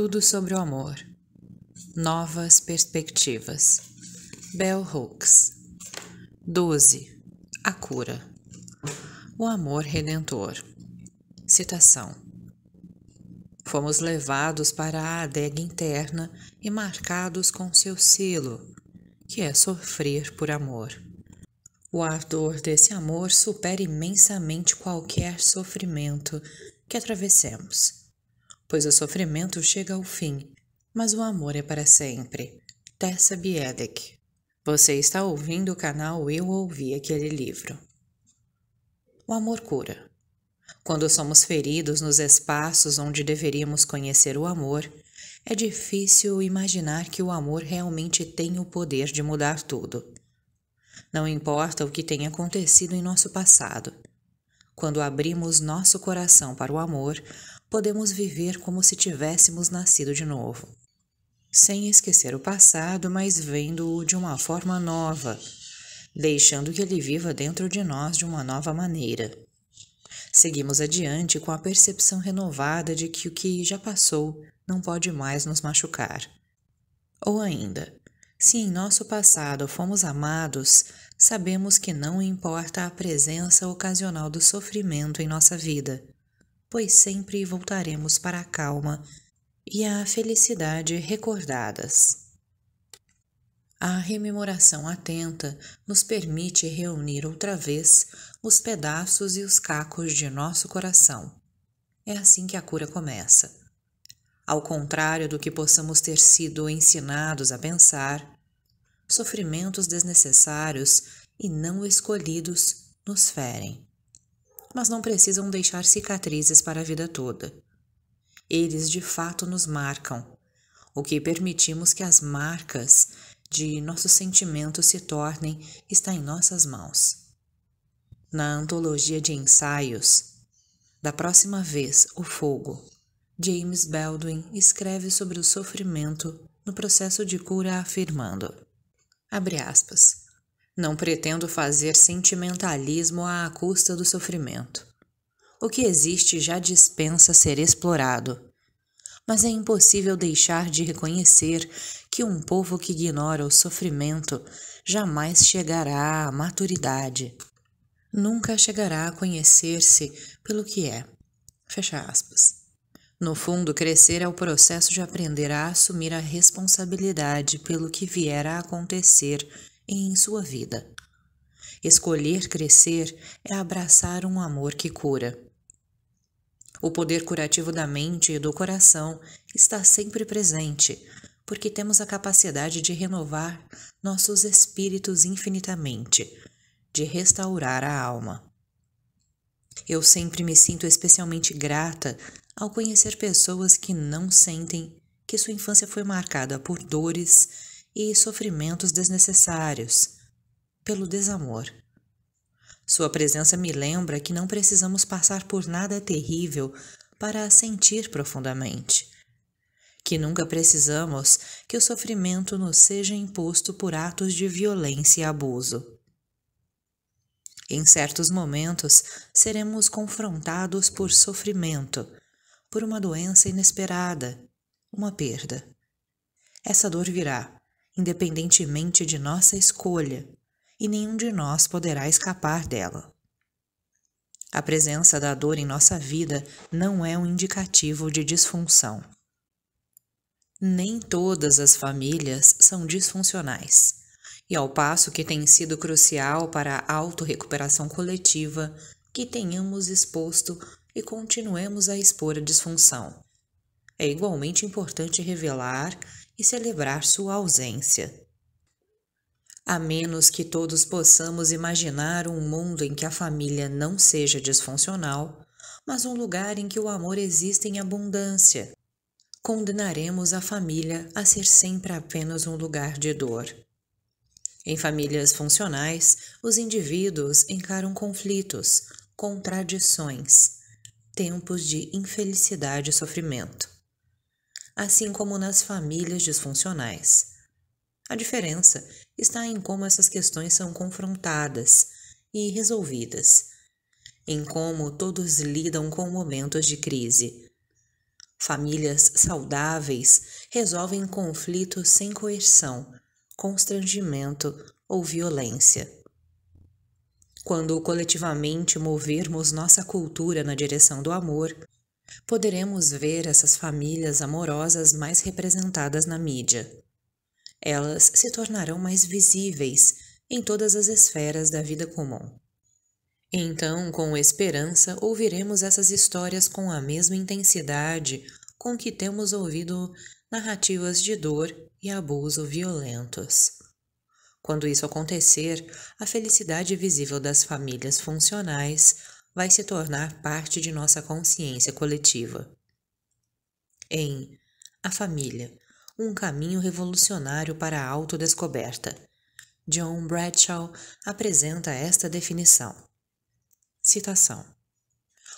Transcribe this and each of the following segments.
Tudo sobre o amor. Novas perspectivas. Bell Hooks. 12. A cura. O amor redentor. Citação. Fomos levados para a adega interna e marcados com seu selo, que é sofrer por amor. O ardor desse amor supera imensamente qualquer sofrimento que atravessemos pois o sofrimento chega ao fim, mas o amor é para sempre. Tessa Biedek. Você está ouvindo o canal Eu Ouvi Aquele Livro. O amor cura. Quando somos feridos nos espaços onde deveríamos conhecer o amor, é difícil imaginar que o amor realmente tem o poder de mudar tudo. Não importa o que tenha acontecido em nosso passado. Quando abrimos nosso coração para o amor, podemos viver como se tivéssemos nascido de novo. Sem esquecer o passado, mas vendo-o de uma forma nova, deixando que ele viva dentro de nós de uma nova maneira. Seguimos adiante com a percepção renovada de que o que já passou não pode mais nos machucar. Ou ainda, se em nosso passado fomos amados, sabemos que não importa a presença ocasional do sofrimento em nossa vida, pois sempre voltaremos para a calma e a felicidade recordadas. A rememoração atenta nos permite reunir outra vez os pedaços e os cacos de nosso coração. É assim que a cura começa. Ao contrário do que possamos ter sido ensinados a pensar, sofrimentos desnecessários e não escolhidos nos ferem mas não precisam deixar cicatrizes para a vida toda. Eles de fato nos marcam, o que permitimos que as marcas de nossos sentimentos se tornem está em nossas mãos. Na antologia de ensaios, da próxima vez, O Fogo, James Baldwin escreve sobre o sofrimento no processo de cura afirmando, abre aspas, não pretendo fazer sentimentalismo à custa do sofrimento. O que existe já dispensa ser explorado. Mas é impossível deixar de reconhecer que um povo que ignora o sofrimento jamais chegará à maturidade. Nunca chegará a conhecer-se pelo que é. Fecha aspas. No fundo, crescer é o processo de aprender a assumir a responsabilidade pelo que vier a acontecer em sua vida. Escolher crescer é abraçar um amor que cura. O poder curativo da mente e do coração está sempre presente, porque temos a capacidade de renovar nossos espíritos infinitamente, de restaurar a alma. Eu sempre me sinto especialmente grata ao conhecer pessoas que não sentem que sua infância foi marcada por dores, e sofrimentos desnecessários, pelo desamor. Sua presença me lembra que não precisamos passar por nada terrível para sentir profundamente, que nunca precisamos que o sofrimento nos seja imposto por atos de violência e abuso. Em certos momentos, seremos confrontados por sofrimento, por uma doença inesperada, uma perda. Essa dor virá independentemente de nossa escolha, e nenhum de nós poderá escapar dela. A presença da dor em nossa vida não é um indicativo de disfunção. Nem todas as famílias são disfuncionais, e ao passo que tem sido crucial para a autorrecuperação coletiva que tenhamos exposto e continuemos a expor a disfunção. É igualmente importante revelar e celebrar sua ausência. A menos que todos possamos imaginar um mundo em que a família não seja disfuncional, mas um lugar em que o amor exista em abundância, condenaremos a família a ser sempre apenas um lugar de dor. Em famílias funcionais, os indivíduos encaram conflitos, contradições, tempos de infelicidade e sofrimento assim como nas famílias disfuncionais. A diferença está em como essas questões são confrontadas e resolvidas, em como todos lidam com momentos de crise. Famílias saudáveis resolvem conflitos sem coerção, constrangimento ou violência. Quando coletivamente movermos nossa cultura na direção do amor, poderemos ver essas famílias amorosas mais representadas na mídia. Elas se tornarão mais visíveis em todas as esferas da vida comum. Então, com esperança, ouviremos essas histórias com a mesma intensidade com que temos ouvido narrativas de dor e abuso violentos. Quando isso acontecer, a felicidade visível das famílias funcionais vai se tornar parte de nossa consciência coletiva. Em A Família Um caminho revolucionário para a autodescoberta, John Bradshaw apresenta esta definição. Citação: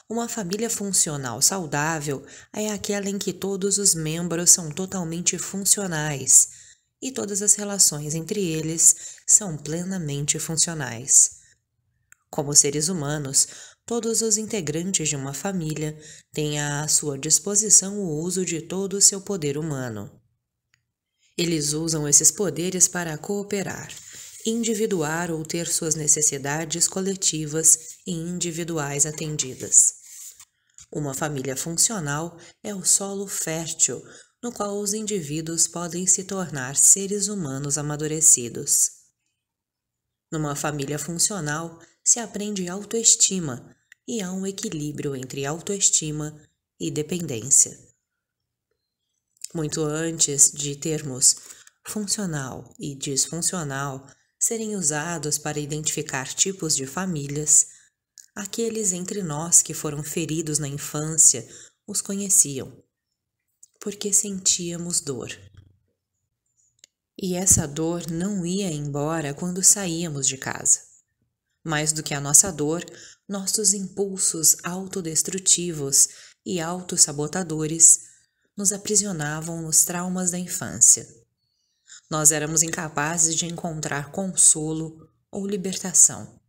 Uma família funcional saudável é aquela em que todos os membros são totalmente funcionais e todas as relações entre eles são plenamente funcionais. Como seres humanos, todos os integrantes de uma família têm à sua disposição o uso de todo o seu poder humano. Eles usam esses poderes para cooperar, individuar ou ter suas necessidades coletivas e individuais atendidas. Uma família funcional é o solo fértil no qual os indivíduos podem se tornar seres humanos amadurecidos. Numa família funcional, se aprende autoestima, e há um equilíbrio entre autoestima e dependência. Muito antes de termos funcional e disfuncional serem usados para identificar tipos de famílias, aqueles entre nós que foram feridos na infância os conheciam, porque sentíamos dor. E essa dor não ia embora quando saíamos de casa. Mais do que a nossa dor, nossos impulsos autodestrutivos e autossabotadores nos aprisionavam nos traumas da infância. Nós éramos incapazes de encontrar consolo ou libertação.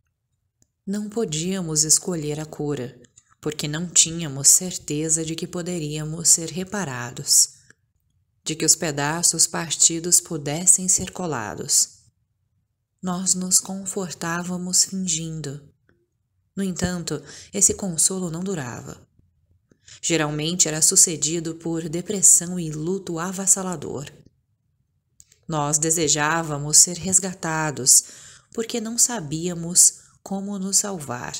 Não podíamos escolher a cura, porque não tínhamos certeza de que poderíamos ser reparados, de que os pedaços partidos pudessem ser colados. Nós nos confortávamos fingindo no entanto, esse consolo não durava. Geralmente era sucedido por depressão e luto avassalador. Nós desejávamos ser resgatados, porque não sabíamos como nos salvar.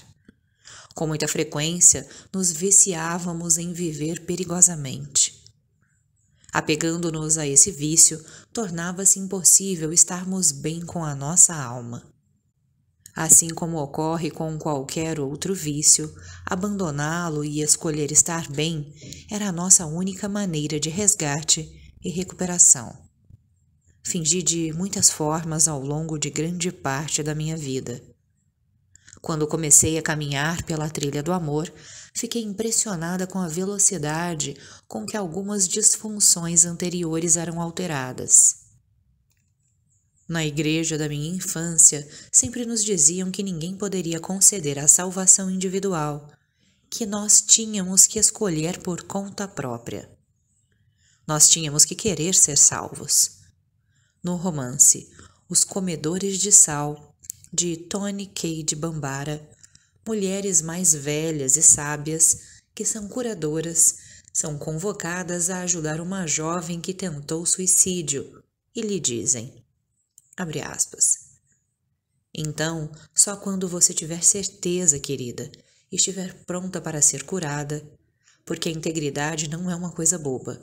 Com muita frequência, nos viciávamos em viver perigosamente. Apegando-nos a esse vício, tornava-se impossível estarmos bem com a nossa alma assim como ocorre com qualquer outro vício, abandoná-lo e escolher estar bem era a nossa única maneira de resgate e recuperação. Fingi de muitas formas ao longo de grande parte da minha vida. Quando comecei a caminhar pela trilha do amor, fiquei impressionada com a velocidade com que algumas disfunções anteriores eram alteradas. Na igreja da minha infância, sempre nos diziam que ninguém poderia conceder a salvação individual, que nós tínhamos que escolher por conta própria. Nós tínhamos que querer ser salvos. No romance Os Comedores de Sal, de Tony K. de Bambara, mulheres mais velhas e sábias, que são curadoras, são convocadas a ajudar uma jovem que tentou suicídio e lhe dizem: Abre aspas. Então, só quando você tiver certeza, querida, estiver pronta para ser curada, porque a integridade não é uma coisa boba.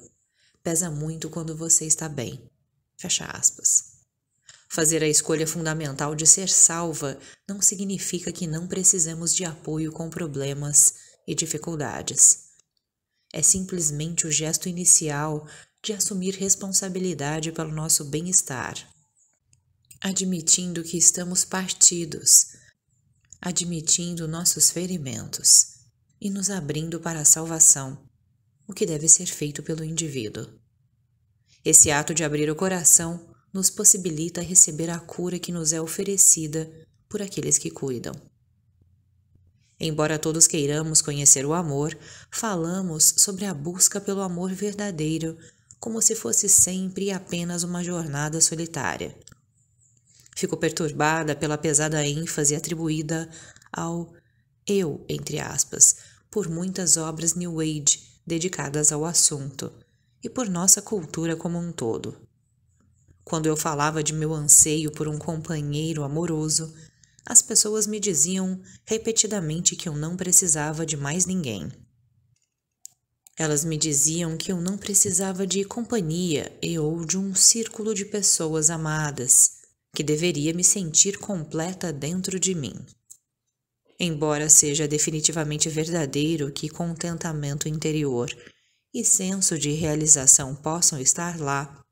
Pesa muito quando você está bem. Fecha aspas. Fazer a escolha fundamental de ser salva não significa que não precisamos de apoio com problemas e dificuldades. É simplesmente o gesto inicial de assumir responsabilidade pelo nosso bem-estar admitindo que estamos partidos, admitindo nossos ferimentos e nos abrindo para a salvação, o que deve ser feito pelo indivíduo. Esse ato de abrir o coração nos possibilita receber a cura que nos é oferecida por aqueles que cuidam. Embora todos queiramos conhecer o amor, falamos sobre a busca pelo amor verdadeiro como se fosse sempre apenas uma jornada solitária. Fico perturbada pela pesada ênfase atribuída ao eu, entre aspas, por muitas obras New Age dedicadas ao assunto e por nossa cultura como um todo. Quando eu falava de meu anseio por um companheiro amoroso, as pessoas me diziam repetidamente que eu não precisava de mais ninguém. Elas me diziam que eu não precisava de companhia e ou de um círculo de pessoas amadas que deveria me sentir completa dentro de mim. Embora seja definitivamente verdadeiro que contentamento interior e senso de realização possam estar lá,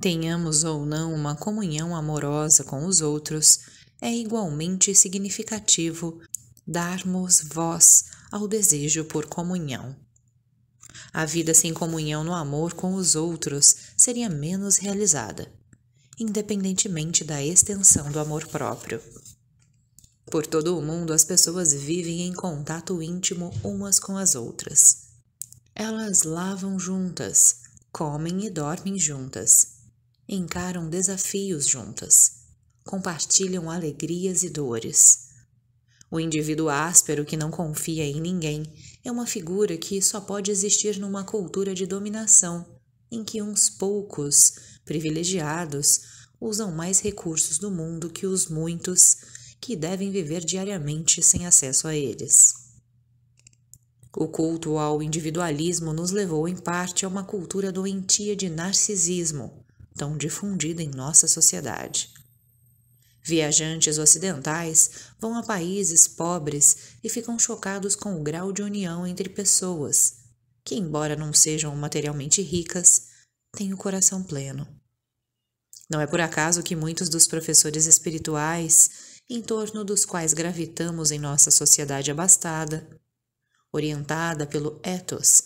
tenhamos ou não uma comunhão amorosa com os outros, é igualmente significativo darmos voz ao desejo por comunhão. A vida sem comunhão no amor com os outros seria menos realizada independentemente da extensão do amor próprio. Por todo o mundo, as pessoas vivem em contato íntimo umas com as outras. Elas lavam juntas, comem e dormem juntas, encaram desafios juntas, compartilham alegrias e dores. O indivíduo áspero que não confia em ninguém é uma figura que só pode existir numa cultura de dominação em que uns poucos privilegiados usam mais recursos do mundo que os muitos que devem viver diariamente sem acesso a eles. O culto ao individualismo nos levou, em parte, a uma cultura doentia de narcisismo, tão difundida em nossa sociedade. Viajantes ocidentais vão a países pobres e ficam chocados com o grau de união entre pessoas, que, embora não sejam materialmente ricas, têm o coração pleno. Não é por acaso que muitos dos professores espirituais, em torno dos quais gravitamos em nossa sociedade abastada, orientada pelo ethos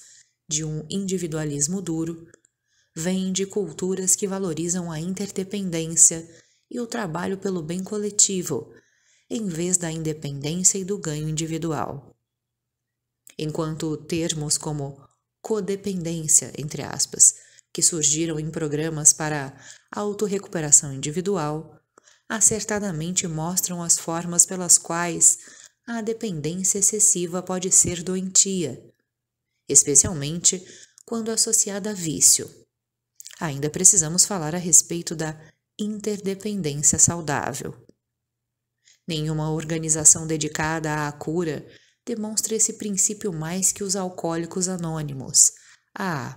de um individualismo duro, vêm de culturas que valorizam a interdependência e o trabalho pelo bem coletivo, em vez da independência e do ganho individual. Enquanto termos como codependência, entre aspas, que surgiram em programas para autorrecuperação individual, acertadamente mostram as formas pelas quais a dependência excessiva pode ser doentia, especialmente quando associada a vício. Ainda precisamos falar a respeito da interdependência saudável. Nenhuma organização dedicada à cura demonstra esse princípio mais que os alcoólicos anônimos. Ah!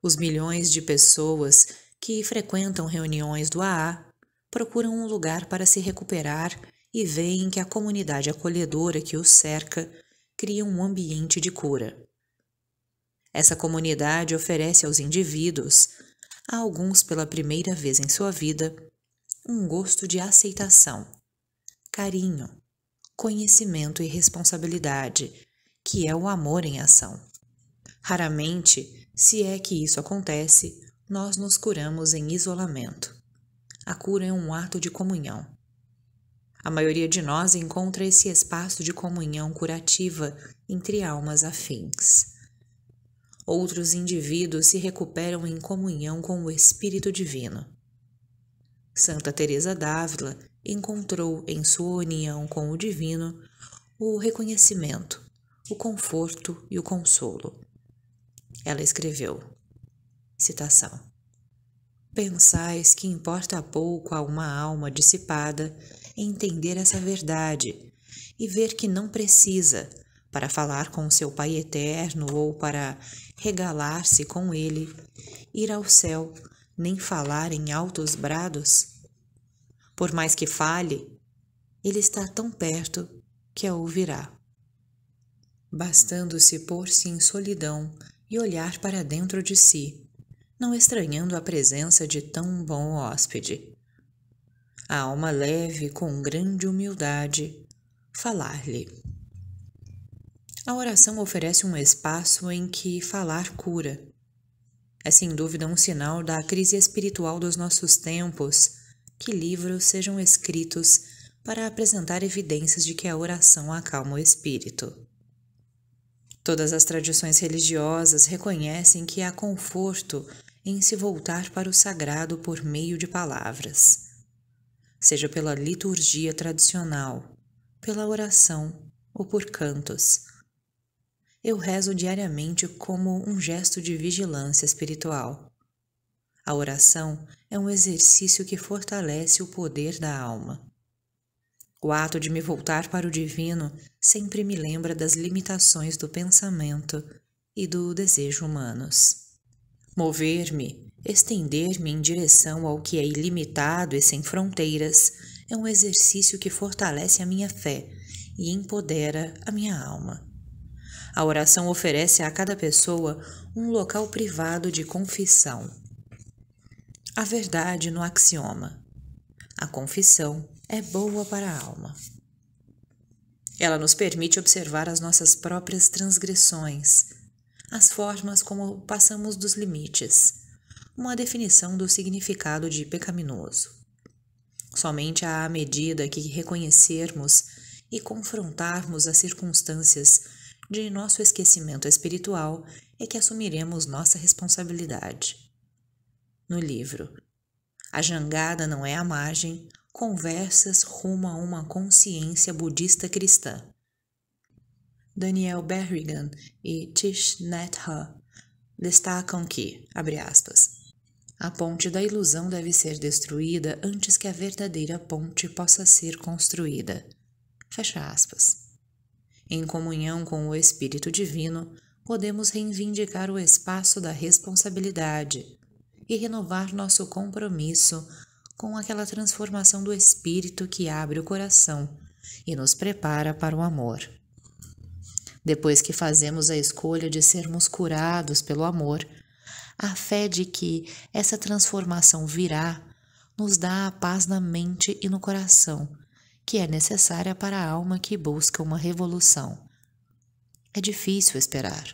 Os milhões de pessoas que frequentam reuniões do AA procuram um lugar para se recuperar e veem que a comunidade acolhedora que os cerca cria um ambiente de cura. Essa comunidade oferece aos indivíduos, a alguns pela primeira vez em sua vida, um gosto de aceitação, carinho, conhecimento e responsabilidade, que é o amor em ação. Raramente, se é que isso acontece, nós nos curamos em isolamento. A cura é um ato de comunhão. A maioria de nós encontra esse espaço de comunhão curativa entre almas afins. Outros indivíduos se recuperam em comunhão com o Espírito Divino. Santa Teresa d'Ávila encontrou em sua união com o Divino o reconhecimento, o conforto e o consolo. Ela escreveu: Citação: Pensais que importa pouco a uma alma dissipada entender essa verdade e ver que não precisa, para falar com seu Pai eterno ou para regalar-se com ele, ir ao céu, nem falar em altos brados? Por mais que fale, ele está tão perto que a ouvirá. Bastando-se pôr-se em solidão e olhar para dentro de si, não estranhando a presença de tão bom hóspede. A alma leve, com grande humildade, falar-lhe. A oração oferece um espaço em que falar cura. É sem dúvida um sinal da crise espiritual dos nossos tempos que livros sejam escritos para apresentar evidências de que a oração acalma o espírito. Todas as tradições religiosas reconhecem que há conforto em se voltar para o sagrado por meio de palavras, seja pela liturgia tradicional, pela oração ou por cantos. Eu rezo diariamente como um gesto de vigilância espiritual. A oração é um exercício que fortalece o poder da alma. O ato de me voltar para o divino sempre me lembra das limitações do pensamento e do desejo humanos. Mover-me, estender-me em direção ao que é ilimitado e sem fronteiras é um exercício que fortalece a minha fé e empodera a minha alma. A oração oferece a cada pessoa um local privado de confissão a verdade no axioma. A confissão é boa para a alma. Ela nos permite observar as nossas próprias transgressões, as formas como passamos dos limites, uma definição do significado de pecaminoso. Somente à medida que reconhecermos e confrontarmos as circunstâncias de nosso esquecimento espiritual é que assumiremos nossa responsabilidade no livro. A jangada não é a margem, conversas rumo a uma consciência budista cristã. Daniel Berrigan e Tish Netha destacam que, abre aspas, a ponte da ilusão deve ser destruída antes que a verdadeira ponte possa ser construída. Fecha aspas. Em comunhão com o Espírito Divino, podemos reivindicar o espaço da responsabilidade, e renovar nosso compromisso com aquela transformação do espírito que abre o coração e nos prepara para o amor. Depois que fazemos a escolha de sermos curados pelo amor, a fé de que essa transformação virá nos dá a paz na mente e no coração, que é necessária para a alma que busca uma revolução. É difícil esperar.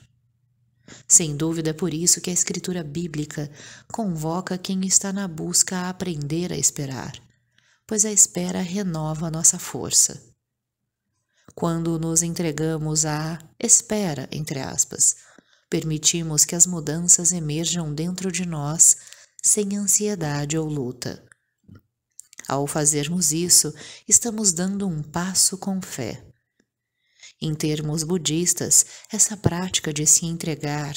Sem dúvida é por isso que a escritura bíblica convoca quem está na busca a aprender a esperar, pois a espera renova a nossa força. Quando nos entregamos à espera, entre aspas, permitimos que as mudanças emerjam dentro de nós sem ansiedade ou luta. Ao fazermos isso, estamos dando um passo com fé. Em termos budistas, essa prática de se entregar,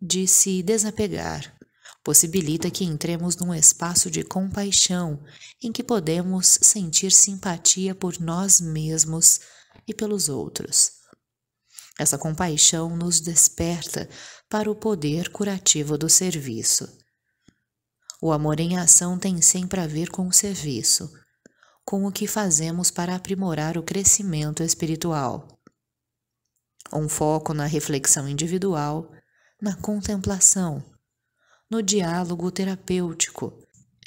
de se desapegar, possibilita que entremos num espaço de compaixão em que podemos sentir simpatia por nós mesmos e pelos outros. Essa compaixão nos desperta para o poder curativo do serviço. O amor em ação tem sempre a ver com o serviço, com o que fazemos para aprimorar o crescimento espiritual um foco na reflexão individual, na contemplação, no diálogo terapêutico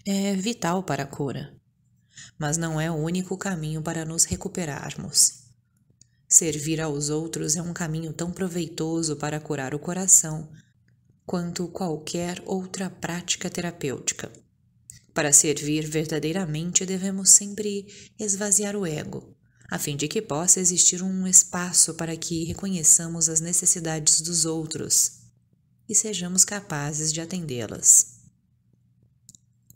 é vital para a cura, mas não é o único caminho para nos recuperarmos. Servir aos outros é um caminho tão proveitoso para curar o coração quanto qualquer outra prática terapêutica. Para servir verdadeiramente, devemos sempre esvaziar o ego, a fim de que possa existir um espaço para que reconheçamos as necessidades dos outros e sejamos capazes de atendê-las.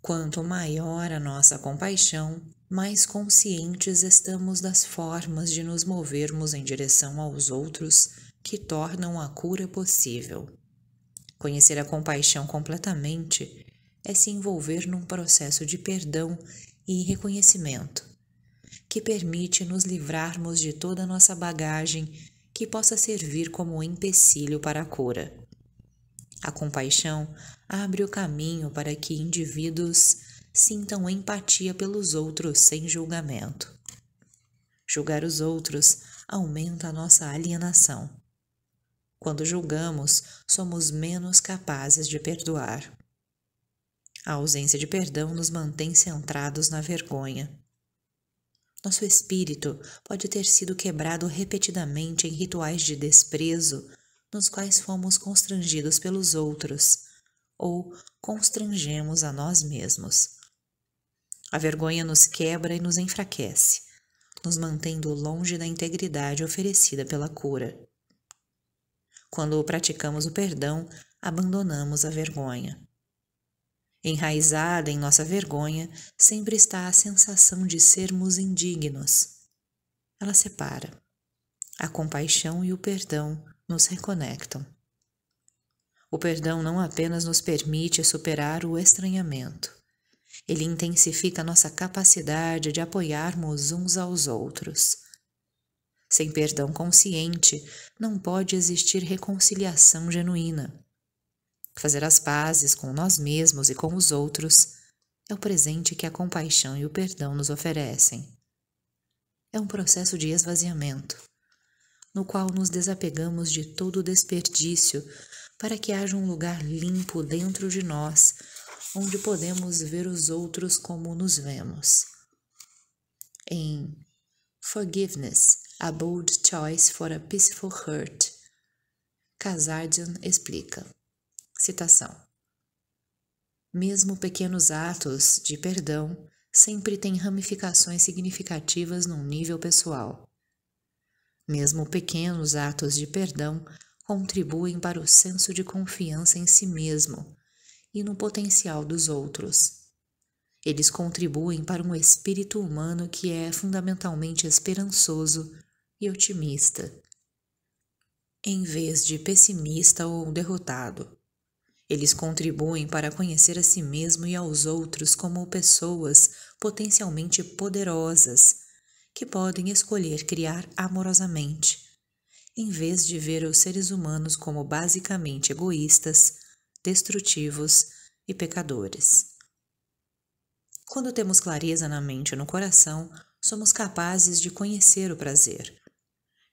Quanto maior a nossa compaixão, mais conscientes estamos das formas de nos movermos em direção aos outros que tornam a cura possível. Conhecer a compaixão completamente é se envolver num processo de perdão e reconhecimento que permite nos livrarmos de toda nossa bagagem que possa servir como empecilho para a cura. A compaixão abre o caminho para que indivíduos sintam empatia pelos outros sem julgamento. Julgar os outros aumenta a nossa alienação. Quando julgamos, somos menos capazes de perdoar. A ausência de perdão nos mantém centrados na vergonha. Nosso espírito pode ter sido quebrado repetidamente em rituais de desprezo, nos quais fomos constrangidos pelos outros, ou constrangemos a nós mesmos. A vergonha nos quebra e nos enfraquece, nos mantendo longe da integridade oferecida pela cura. Quando praticamos o perdão, abandonamos a vergonha. Enraizada em nossa vergonha, sempre está a sensação de sermos indignos. Ela separa. A compaixão e o perdão nos reconectam. O perdão não apenas nos permite superar o estranhamento, ele intensifica nossa capacidade de apoiarmos uns aos outros. Sem perdão consciente, não pode existir reconciliação genuína. Fazer as pazes com nós mesmos e com os outros é o presente que a compaixão e o perdão nos oferecem. É um processo de esvaziamento, no qual nos desapegamos de todo o desperdício para que haja um lugar limpo dentro de nós, onde podemos ver os outros como nos vemos. Em Forgiveness, a Bold Choice for a Peaceful Heart, Kazardian explica. Citação: Mesmo pequenos atos de perdão sempre têm ramificações significativas num nível pessoal. Mesmo pequenos atos de perdão contribuem para o senso de confiança em si mesmo e no potencial dos outros. Eles contribuem para um espírito humano que é fundamentalmente esperançoso e otimista, em vez de pessimista ou derrotado. Eles contribuem para conhecer a si mesmo e aos outros como pessoas potencialmente poderosas que podem escolher criar amorosamente, em vez de ver os seres humanos como basicamente egoístas, destrutivos e pecadores. Quando temos clareza na mente e no coração, somos capazes de conhecer o prazer,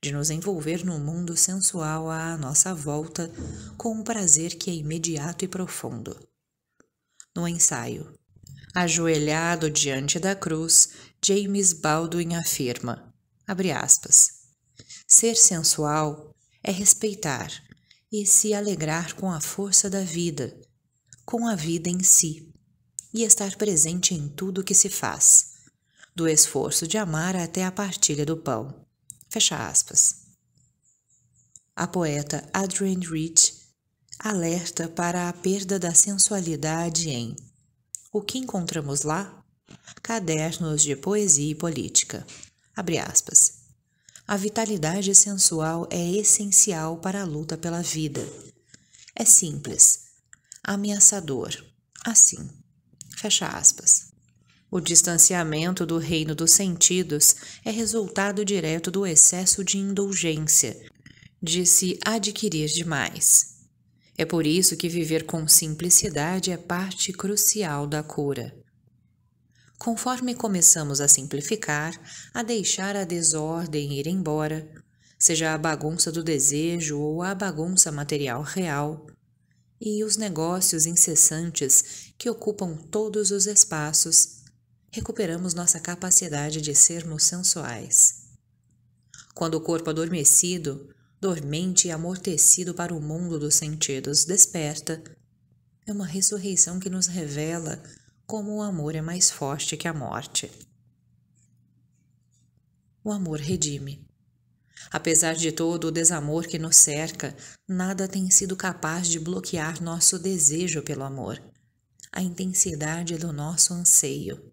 de nos envolver no mundo sensual à nossa volta com um prazer que é imediato e profundo. No ensaio, ajoelhado diante da cruz, James Baldwin afirma, aspas, ser sensual é respeitar e se alegrar com a força da vida, com a vida em si, e estar presente em tudo que se faz, do esforço de amar até a partilha do pão. Fecha aspas. A poeta Adrienne Rich alerta para a perda da sensualidade em O que encontramos lá? Cadernos de poesia e política. Abre aspas. A vitalidade sensual é essencial para a luta pela vida. É simples, ameaçador, assim. Fecha aspas. O distanciamento do reino dos sentidos é resultado direto do excesso de indulgência, de se adquirir demais. É por isso que viver com simplicidade é parte crucial da cura. Conforme começamos a simplificar, a deixar a desordem ir embora, seja a bagunça do desejo ou a bagunça material real, e os negócios incessantes que ocupam todos os espaços, recuperamos nossa capacidade de sermos sensuais. Quando o corpo adormecido, dormente e amortecido para o mundo dos sentidos, desperta, é uma ressurreição que nos revela como o amor é mais forte que a morte. O amor redime. Apesar de todo o desamor que nos cerca, nada tem sido capaz de bloquear nosso desejo pelo amor, a intensidade do nosso anseio.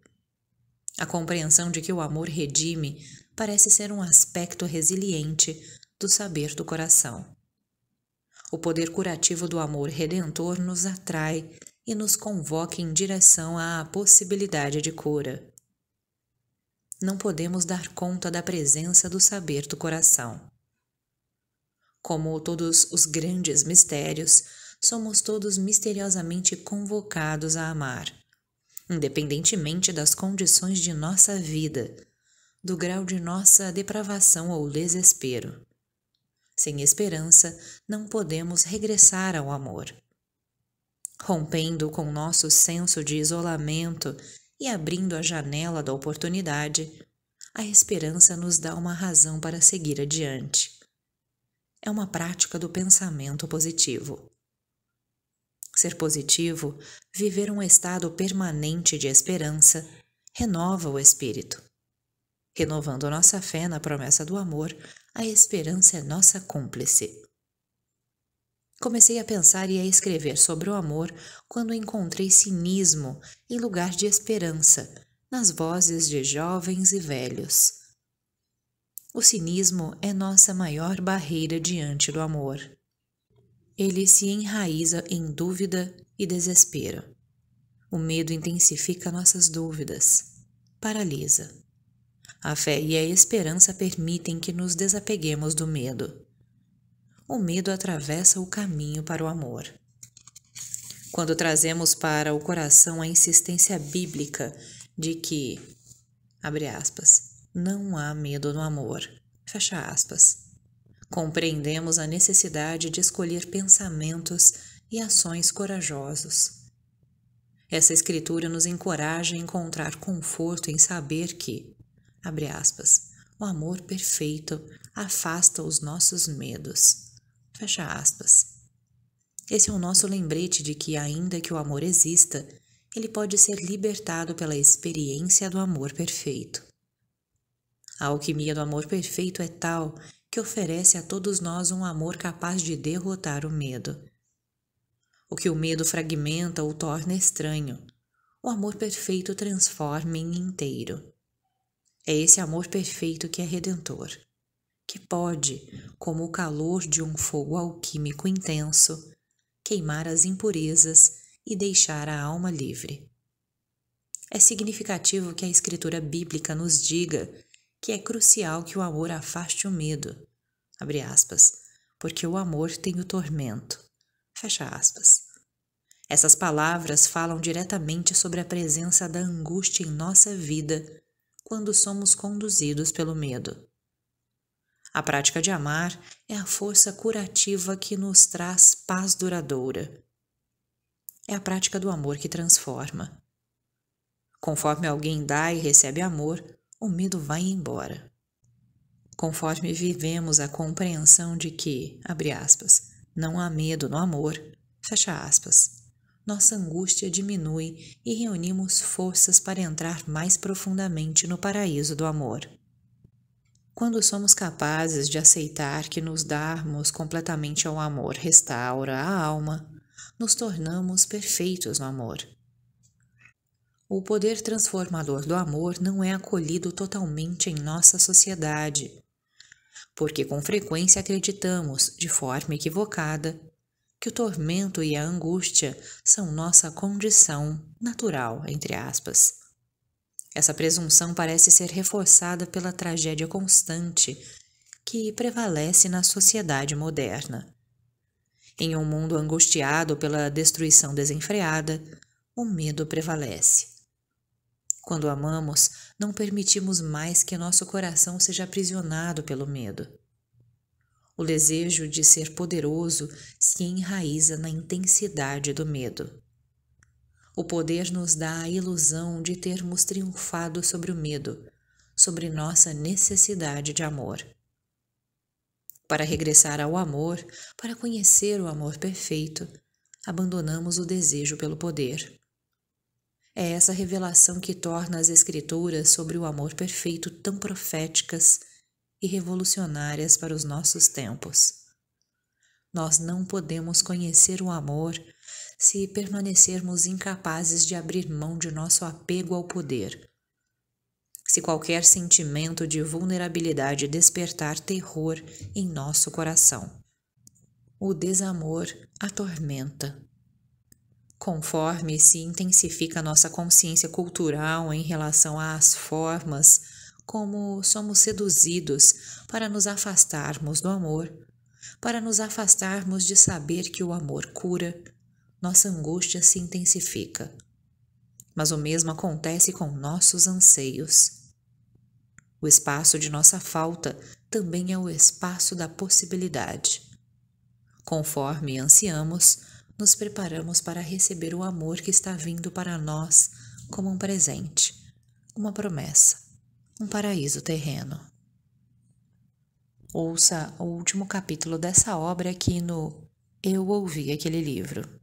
A compreensão de que o amor redime parece ser um aspecto resiliente do saber do coração. O poder curativo do amor redentor nos atrai e nos convoca em direção à possibilidade de cura. Não podemos dar conta da presença do saber do coração. Como todos os grandes mistérios, somos todos misteriosamente convocados a amar independentemente das condições de nossa vida, do grau de nossa depravação ou desespero. Sem esperança, não podemos regressar ao amor. Rompendo com nosso senso de isolamento e abrindo a janela da oportunidade, a esperança nos dá uma razão para seguir adiante. É uma prática do pensamento positivo. Ser positivo, viver um estado permanente de esperança, renova o espírito. Renovando nossa fé na promessa do amor, a esperança é nossa cúmplice. Comecei a pensar e a escrever sobre o amor quando encontrei cinismo em lugar de esperança nas vozes de jovens e velhos. O cinismo é nossa maior barreira diante do amor ele se enraiza em dúvida e desespero. O medo intensifica nossas dúvidas, paralisa. A fé e a esperança permitem que nos desapeguemos do medo. O medo atravessa o caminho para o amor. Quando trazemos para o coração a insistência bíblica de que, abre aspas, não há medo no amor, fecha aspas compreendemos a necessidade de escolher pensamentos e ações corajosos. Essa escritura nos encoraja a encontrar conforto em saber que, abre aspas, o amor perfeito afasta os nossos medos. Fecha aspas. Esse é o nosso lembrete de que, ainda que o amor exista, ele pode ser libertado pela experiência do amor perfeito. A alquimia do amor perfeito é tal que oferece a todos nós um amor capaz de derrotar o medo. O que o medo fragmenta ou torna estranho, o amor perfeito transforma em inteiro. É esse amor perfeito que é redentor, que pode, como o calor de um fogo alquímico intenso, queimar as impurezas e deixar a alma livre. É significativo que a escritura bíblica nos diga que é crucial que o amor afaste o medo, abre aspas, porque o amor tem o tormento, fecha aspas. Essas palavras falam diretamente sobre a presença da angústia em nossa vida quando somos conduzidos pelo medo. A prática de amar é a força curativa que nos traz paz duradoura. É a prática do amor que transforma. Conforme alguém dá e recebe amor, o medo vai embora. Conforme vivemos a compreensão de que, abre aspas, não há medo no amor, fecha aspas, nossa angústia diminui e reunimos forças para entrar mais profundamente no paraíso do amor. Quando somos capazes de aceitar que nos darmos completamente ao amor restaura a alma, nos tornamos perfeitos no amor. O poder transformador do amor não é acolhido totalmente em nossa sociedade, porque com frequência acreditamos, de forma equivocada, que o tormento e a angústia são nossa condição natural, entre aspas. Essa presunção parece ser reforçada pela tragédia constante que prevalece na sociedade moderna. Em um mundo angustiado pela destruição desenfreada, o medo prevalece. Quando amamos, não permitimos mais que nosso coração seja aprisionado pelo medo. O desejo de ser poderoso se enraiza na intensidade do medo. O poder nos dá a ilusão de termos triunfado sobre o medo, sobre nossa necessidade de amor. Para regressar ao amor, para conhecer o amor perfeito, abandonamos o desejo pelo poder. É essa revelação que torna as Escrituras sobre o amor perfeito tão proféticas e revolucionárias para os nossos tempos. Nós não podemos conhecer o amor se permanecermos incapazes de abrir mão de nosso apego ao poder. Se qualquer sentimento de vulnerabilidade despertar terror em nosso coração. O desamor atormenta Conforme se intensifica nossa consciência cultural em relação às formas como somos seduzidos para nos afastarmos do amor, para nos afastarmos de saber que o amor cura, nossa angústia se intensifica. Mas o mesmo acontece com nossos anseios. O espaço de nossa falta também é o espaço da possibilidade. Conforme ansiamos, nos preparamos para receber o amor que está vindo para nós como um presente, uma promessa, um paraíso terreno. Ouça o último capítulo dessa obra aqui no Eu Ouvi Aquele Livro.